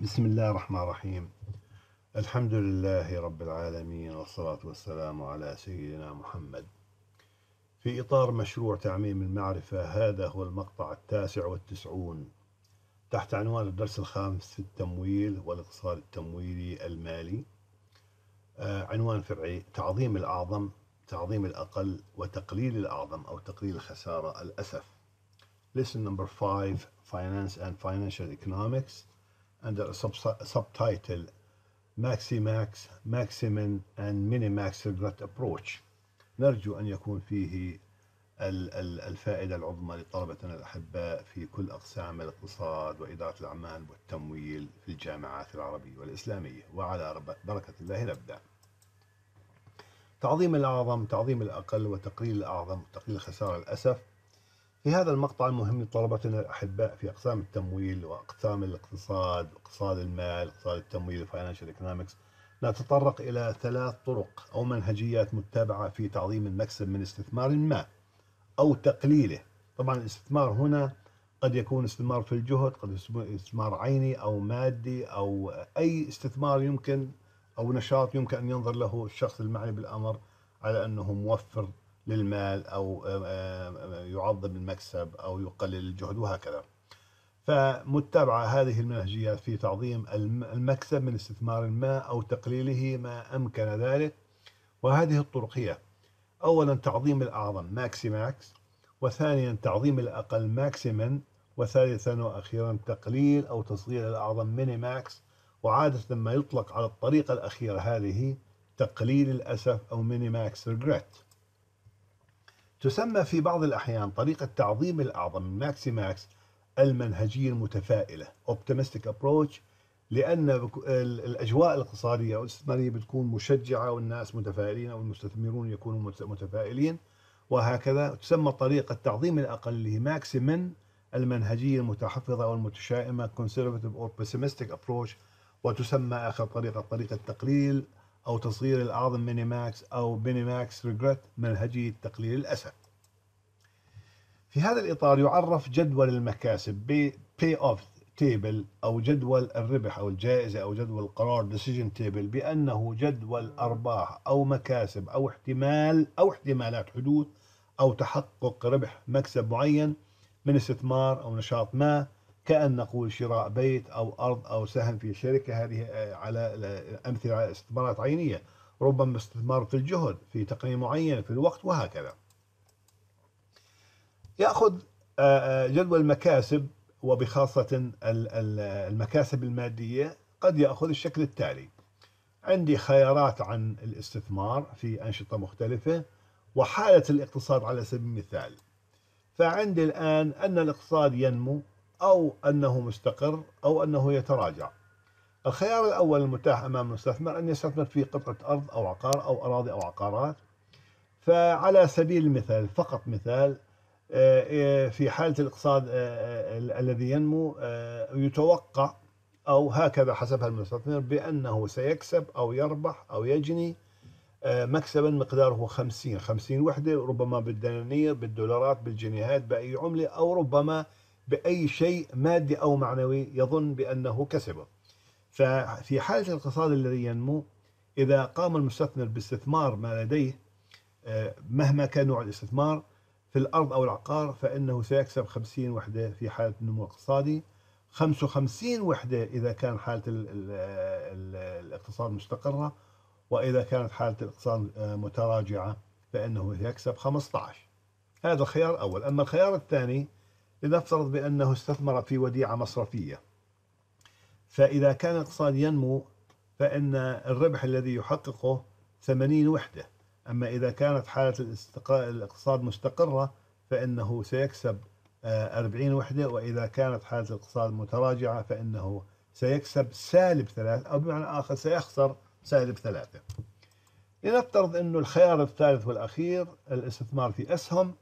بسم الله الرحمن الرحيم الحمد لله رب العالمين والصلاة والسلام على سيدنا محمد في إطار مشروع تعميم المعرفة هذا هو المقطع التاسع والتسعون تحت عنوان الدرس الخامس في التمويل والاقتصاد التمويلي المالي آه، عنوان فرعي تعظيم الأعظم تعظيم الأقل وتقليل الأعظم أو تقليل الخسارة الأسف Lesson number 5 Finance and Financial Economics under a subtitle Maximax, Maximum and Minimax Regret Approach نرجو أن يكون فيه الفائدة العظمى لطلبتنا الأحباء في كل أقسام الاقتصاد وإدارة الأعمال والتمويل في الجامعات العربية والإسلامية وعلى بركة الله نبدأ تعظيم الأعظم تعظيم الأقل وتقليل الأعظم وتقليل الخسارة للأسف في هذا المقطع المهم لطلبتنا الأحباء في أقسام التمويل وأقسام الاقتصاد اقتصاد المال اقتصاد التمويل فاينانشال ايكونومكس نتطرق إلى ثلاث طرق أو منهجيات متبعة في تعظيم المكسب من استثمار ما أو تقليله طبعا الاستثمار هنا قد يكون استثمار في الجهد قد يكون استثمار عيني أو مادي أو أي استثمار يمكن أو نشاط يمكن أن ينظر له الشخص المعني بالأمر على أنه موفر للمال أو آه، آه، آه، يعظم المكسب أو يقلل الجهد وهكذا فمتبعة هذه المنهجيات في تعظيم المكسب من استثمار ما أو تقليله ما أمكن ذلك وهذه الطرق هي أولا تعظيم الأعظم ماكسي ماكس وثانيا تعظيم الأقل ماكسيمن وثالثا وأخيرا تقليل أو تصغير الأعظم ميني ماكس وعادة ما يطلق على الطريقة الأخيرة هذه تقليل الأسف أو ميني ماكس ريجريت تسمى في بعض الأحيان طريقة تعظيم الأعظم ماكسي ماكس المنهجية المتفائلة optimistic approach لأن الأجواء الاقتصادية والاستثمارية بتكون مشجعة والناس متفائلين أو المستثمرون يكونوا متفائلين وهكذا تسمى طريقة تعظيم الأقل اللي هي ماكسي من المنهجية المتحفظة أو المتشائمة conservative or pessimistic approach وتسمى آخر طريقة طريقة تقليل أو تصغير الأعظم مينيماكس أو ماكس ريجريت منهجية تقليل الاسد. في هذا الإطار يعرف جدول المكاسب ب Pay Off Table أو جدول الربح أو الجائزة أو جدول القرار Decision Table بأنه جدول أرباح أو مكاسب أو احتمال أو احتمالات حدوث أو تحقق ربح مكسب معين من استثمار أو نشاط ما كأن نقول شراء بيت أو أرض أو سهم في شركة هذه آه، على آه، أمثلة على استثمارات عينية ربما استثمار في الجهد في تقنية معينة في الوقت وهكذا يأخذ آه، جدول المكاسب وبخاصة المكاسب المادية قد يأخذ الشكل التالي عندي خيارات عن الاستثمار في أنشطة مختلفة وحالة الاقتصاد على سبيل المثال فعندي الآن أن الاقتصاد ينمو أو أنه مستقر أو أنه يتراجع الخيار الأول المتاح أمام المستثمر أن يستثمر في قطعة أرض أو عقار أو أراضي أو عقارات فعلى سبيل المثال فقط مثال آه، في حالة الاقتصاد آه، آه، الذي ينمو يتوقع أو هكذا حسبها المستثمر بأنه سيكسب أو يربح أو يجني مكسبا مقداره 50 50 وحدة ربما بالدنانير بالدولارات بالجنيهات بأي عملة أو ربما بأي شيء مادي أو معنوي يظن بأنه كسبه ففي حالة الاقتصاد الذي ينمو إذا قام المستثمر باستثمار ما لديه آه، مهما كان نوع الاستثمار في الأرض أو العقار فإنه سيكسب 50 وحدة في حالة النمو الاقتصادي 55 وحدة إذا كان حالة الاقتصاد مستقرة وإذا كانت حالة الاقتصاد آه، متراجعة فإنه يكسب 15 هذا الخيار الأول أما الخيار الثاني لنفترض بأنه استثمر في وديعة مصرفية فإذا كان الاقتصاد ينمو فإن الربح الذي يحققه 80 وحدة أما إذا كانت حالة الاقتصاد مستقرة فإنه سيكسب 40 آه، وحدة وإذا كانت حالة الاقتصاد متراجعة فإنه سيكسب سالب ثلاث أو بمعنى آخر سيخسر سالب ثلاثة لنفترض أنه الخيار الثالث والأخير الاستثمار في أسهم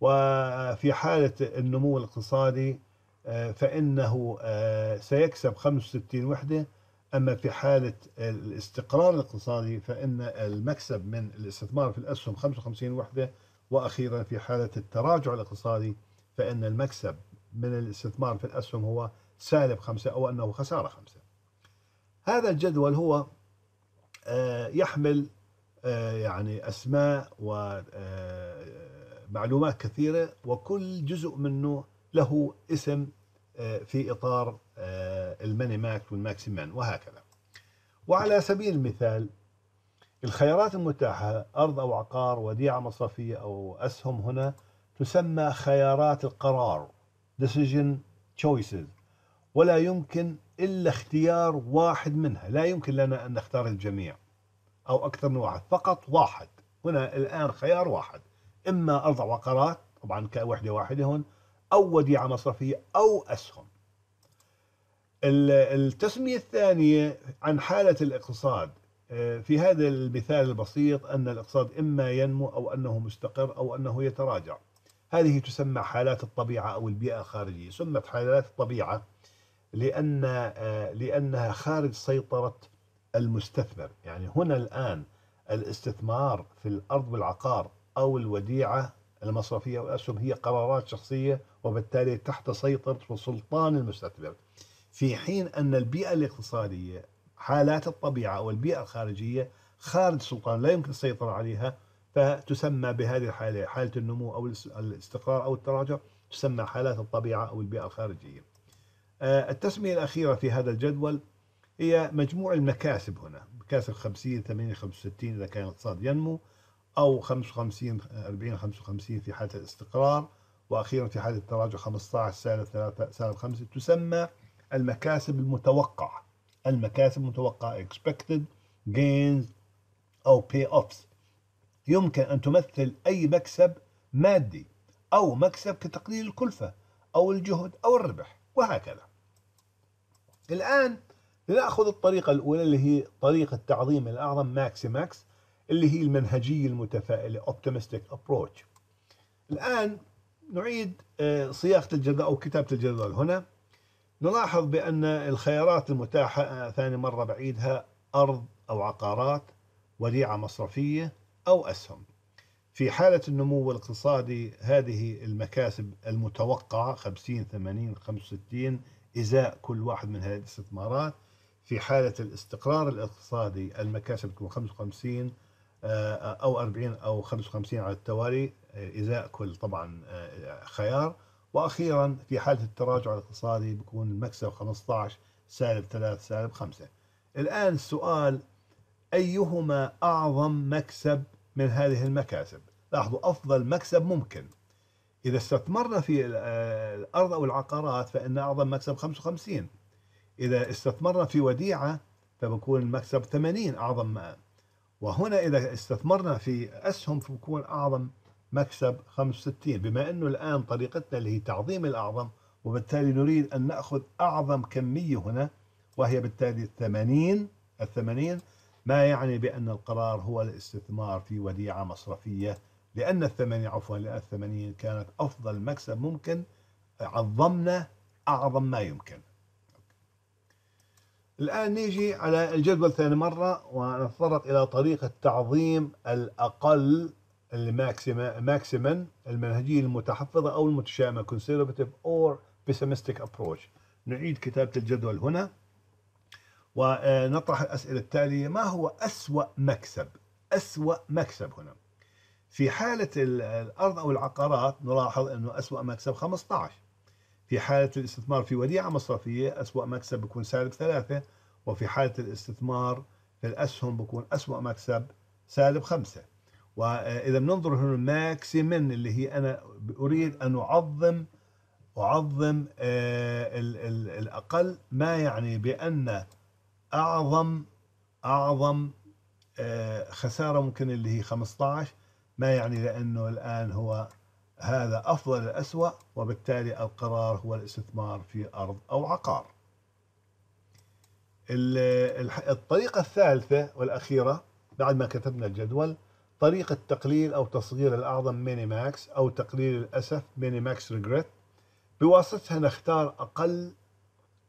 وفي حالة النمو الاقتصادي آه، فإنه آه، سيكسب 65 وحدة أما في حالة الاستقرار الاقتصادي فإن المكسب من الاستثمار في الأسهم 55 وحدة وأخيرا في حالة التراجع الاقتصادي فإن المكسب من الاستثمار في الأسهم هو سالب خمسة أو أنه خسارة خمسة هذا الجدول هو آه، يحمل يعني أسماء و معلومات كثيرة وكل جزء منه له اسم آه، في إطار آه، الماني ماكس والماكسيمان وهكذا وعلى سبيل المثال الخيارات المتاحة أرض أو عقار وديعة مصرفية أو أسهم هنا تسمى خيارات القرار decision choices ولا يمكن إلا اختيار واحد منها لا يمكن لنا أن نختار الجميع أو أكثر من واحد فقط واحد هنا الآن خيار واحد إما ارض وعقارات طبعا كوحدة واحدة هون أو وديعة مصرفية أو أسهم التسمية الثانية عن حالة الاقتصاد آه، في هذا المثال البسيط أن الاقتصاد إما ينمو أو أنه مستقر أو أنه يتراجع هذه تسمى حالات الطبيعة أو البيئة الخارجية سمت حالات الطبيعة لأن آه، لأنها خارج سيطرة المستثمر يعني هنا الآن الاستثمار في الأرض والعقار أو الوديعة المصرفية والأسهم هي قرارات شخصية وبالتالي تحت سيطرة وسلطان المستثمر في حين أن البيئة الاقتصادية حالات الطبيعة أو البيئة الخارجية خارج سلطان لا يمكن السيطرة عليها فتسمى بهذه الحالة حالة النمو أو الاستقرار أو التراجع تسمى حالات الطبيعة أو البيئة الخارجية آه، التسمية الأخيرة في هذا الجدول هي مجموع المكاسب هنا مكاسب 50 80 65 إذا كان الاقتصاد ينمو أو 55 40 55 في حالة الاستقرار وأخيرا في حالة التراجع 15 سالب 3 سالب 5 تسمى المكاسب المتوقعة المكاسب المتوقعة expected gains أو offs يمكن أن تمثل أي مكسب مادي أو مكسب كتقليل الكلفة أو الجهد أو الربح وهكذا الآن لنأخذ الطريقة الأولى اللي هي طريقة تعظيم الأعظم ماكسي ماكس اللي هي المنهجية المتفائلة optimistic approach الآن نعيد آه، صياغة الجدول أو كتابة الجدول هنا نلاحظ بأن الخيارات المتاحة آه، ثاني مرة بعيدها أرض أو عقارات وديعة مصرفية أو أسهم في حالة النمو الاقتصادي هذه المكاسب المتوقعة 50 80 65 إزاء كل واحد من هذه الاستثمارات في حالة الاستقرار الاقتصادي المكاسب تكون 55 آه، او 40 او 55 على التوالي آه، ازاء كل طبعا آه، خيار واخيرا في حاله التراجع الاقتصادي بيكون المكسب 15 سالب 3 سالب 5 الان السؤال ايهما اعظم مكسب من هذه المكاسب لاحظوا افضل مكسب ممكن اذا استثمرنا في الارض او العقارات فان اعظم مكسب 55 اذا استثمرنا في وديعه فبكون المكسب 80 اعظم وهنا إذا استثمرنا في أسهم فبكون أعظم مكسب 65 بما أنه الآن طريقتنا اللي هي تعظيم الأعظم وبالتالي نريد أن نأخذ أعظم كمية هنا وهي بالتالي 80 الثمانين ما يعني بأن القرار هو الاستثمار في وديعة مصرفية لأن الثمانين عفوا لأن الثمانين كانت أفضل مكسب ممكن عظمنا أعظم ما يمكن الآن نيجي على الجدول ثاني مرة ونتطرق إلى طريقة تعظيم الأقل الماكسيمن المنهجية المتحفظة أو المتشائمة conservative or pessimistic approach نعيد كتابة الجدول هنا ونطرح الأسئلة التالية ما هو أسوأ مكسب أسوأ مكسب هنا في حالة الأرض أو العقارات نلاحظ أنه أسوأ مكسب 15 في حالة الاستثمار في وديعة مصرفية أسوأ مكسب بكون سالب ثلاثة وفي حالة الاستثمار في الأسهم بكون أسوأ مكسب سالب خمسة وإذا بننظر هنا الماكسيمن اللي هي أنا أريد أن أعظم أعظم آه، الأقل ما يعني بأن أعظم أعظم آه، خسارة ممكن اللي هي 15 ما يعني لأنه الآن هو هذا أفضل الأسوأ وبالتالي القرار هو الاستثمار في أرض أو عقار الطريقة الثالثة والأخيرة بعد ما كتبنا الجدول طريقة تقليل أو تصغير الأعظم ميني ماكس أو تقليل الأسف ميني ماكس ريجريت بواسطتها نختار أقل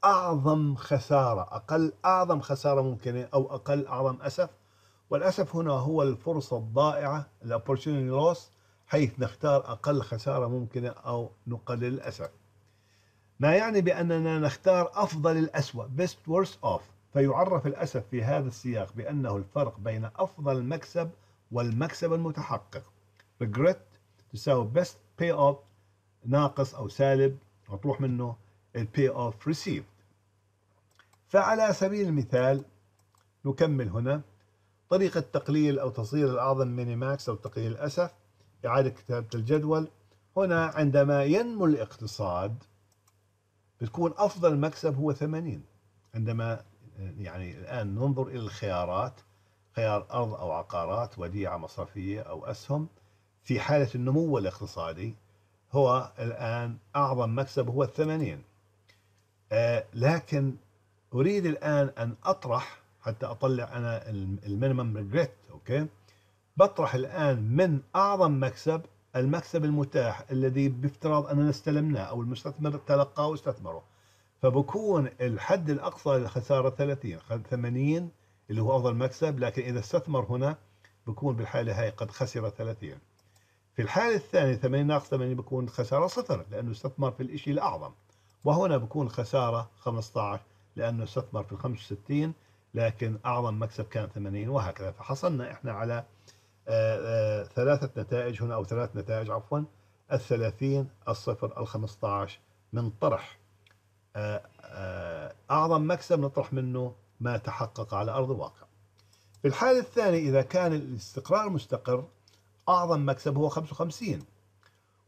أعظم خسارة أقل أعظم خسارة ممكنة أو أقل أعظم أسف والأسف هنا هو الفرصة الضائعة opportunity loss حيث نختار أقل خسارة ممكنة أو نقلل الأسر ما يعني بأننا نختار أفضل الأسوأ best worst off فيعرف الأسف في هذا السياق بأنه الفرق بين أفضل مكسب والمكسب المتحقق regret تساوي best payoff ناقص أو سالب مطروح منه ال payoff received فعلى سبيل المثال نكمل هنا طريقة تقليل أو تصغير الأعظم ماكس أو تقليل الأسف إعادة كتابة الجدول هنا عندما ينمو الاقتصاد بتكون أفضل مكسب هو 80 عندما يعني الآن ننظر إلى الخيارات خيار أرض أو عقارات وديعة مصرفية أو أسهم في حالة النمو الاقتصادي هو الآن أعظم مكسب هو الثمانين آه لكن أريد الآن أن أطرح حتى أطلع أنا المينيمم ريجريت أوكي بطرح الآن من أعظم مكسب المكسب المتاح الذي بافتراض أننا استلمناه أو المستثمر تلقاه واستثمره فبكون الحد الأقصى للخسارة 30 80 اللي هو أفضل مكسب لكن إذا استثمر هنا بكون بالحالة هاي قد خسر 30 في الحالة الثانية 80 ناقص 80 بكون خسارة صفر لأنه استثمر في الإشي الأعظم وهنا بكون خسارة 15 لأنه استثمر في 65 لكن أعظم مكسب كان 80 وهكذا فحصلنا إحنا على آه، آه، ثلاثة نتائج هنا أو ثلاث نتائج عفوا الثلاثين الصفر الخمسة من طرح آه، أعظم مكسب نطرح منه ما تحقق على أرض الواقع في الحالة الثانية إذا كان الاستقرار مستقر أعظم مكسب هو 55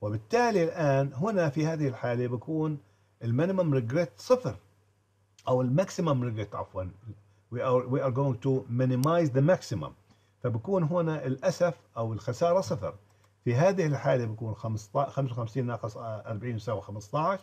وبالتالي الآن هنا في هذه الحالة بكون المينيمم ريجريت صفر أو الماكسيمم ريجريت عفوا we are, we are going to minimize the maximum فبكون هنا الأسف أو الخسارة صفر في هذه الحالة بكون 55 ناقص 40 آه، يساوي 15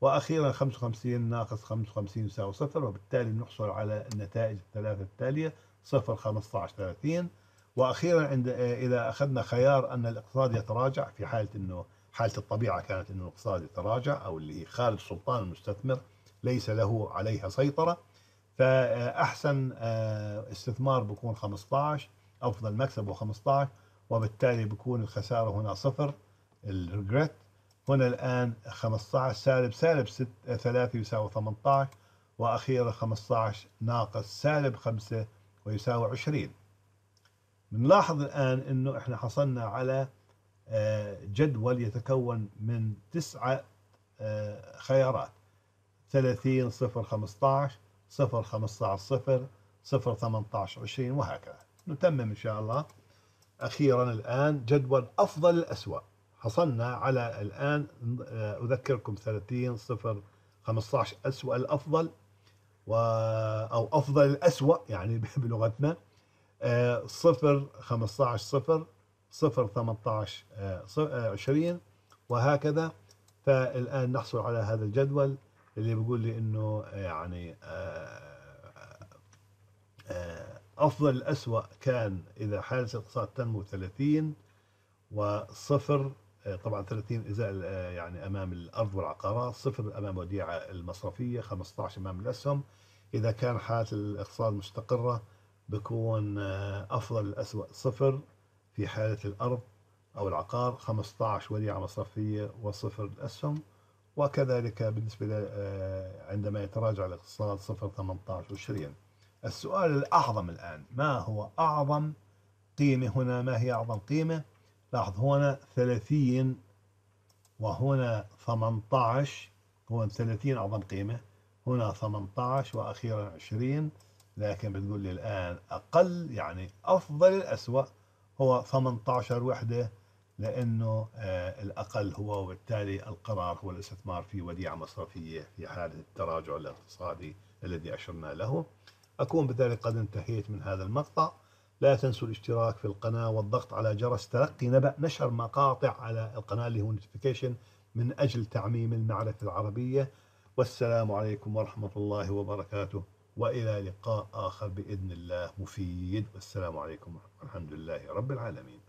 وأخيرا 55 ناقص 55 يساوي صفر وبالتالي بنحصل على النتائج الثلاثة التالية صفر 15 30 وأخيرا عند آه، إذا أخذنا خيار أن الاقتصاد يتراجع في حالة أنه حالة الطبيعة كانت أنه الاقتصاد يتراجع أو اللي خارج سلطان المستثمر ليس له عليها سيطرة فأحسن آه، استثمار بكون 15 أفضل مكسب هو 15 وبالتالي بكون الخسارة هنا صفر الريجريت هنا الآن 15 سالب سالب 6 3 يساوي 18 وأخيرا 15 ناقص سالب 5 ويساوي 20 بنلاحظ الآن أنه إحنا حصلنا على آه، جدول يتكون من تسعة آه، خيارات 30 0 15 0 15 0 0 18 20 وهكذا نتمم إن شاء الله أخيرا الآن جدول أفضل الأسوأ حصلنا على الآن آه، أذكركم 30 صفر 15 أسوأ الأفضل و أو أفضل الأسوأ يعني بلغتنا آه، صفر 15 صفر صفر 18 20 آه، وهكذا فالآن نحصل على هذا الجدول اللي بيقول لي إنه يعني أفضل الأسوأ كان إذا حالة الاقتصاد تنمو 30 وصفر آه، طبعا 30 إزاء آه، يعني أمام الأرض والعقارات صفر أمام وديعة المصرفية 15 أمام الأسهم إذا كان حالة الاقتصاد مستقرة بكون آه، أفضل الأسوأ صفر في حالة الأرض أو العقار 15 وديعة مصرفية وصفر الأسهم وكذلك بالنسبة عندما يتراجع الاقتصاد صفر 18 و 20 السؤال الأعظم الآن ما هو أعظم قيمة هنا ما هي أعظم قيمة لاحظ هنا 30 وهنا 18 هون 30 أعظم قيمة هنا 18 وأخيرا 20 لكن بتقول لي الآن أقل يعني أفضل الأسوأ هو 18 وحدة لأنه آه الأقل هو وبالتالي القرار هو الاستثمار في وديعة مصرفية في حالة التراجع الاقتصادي الذي أشرنا له أكون بذلك قد انتهيت من هذا المقطع لا تنسوا الاشتراك في القناة والضغط على جرس تلقي نبأ نشر مقاطع على القناة اللي هو نوتيفيكيشن من أجل تعميم المعرفة العربية والسلام عليكم ورحمة الله وبركاته وإلى لقاء آخر بإذن الله مفيد والسلام عليكم والحمد لله رب العالمين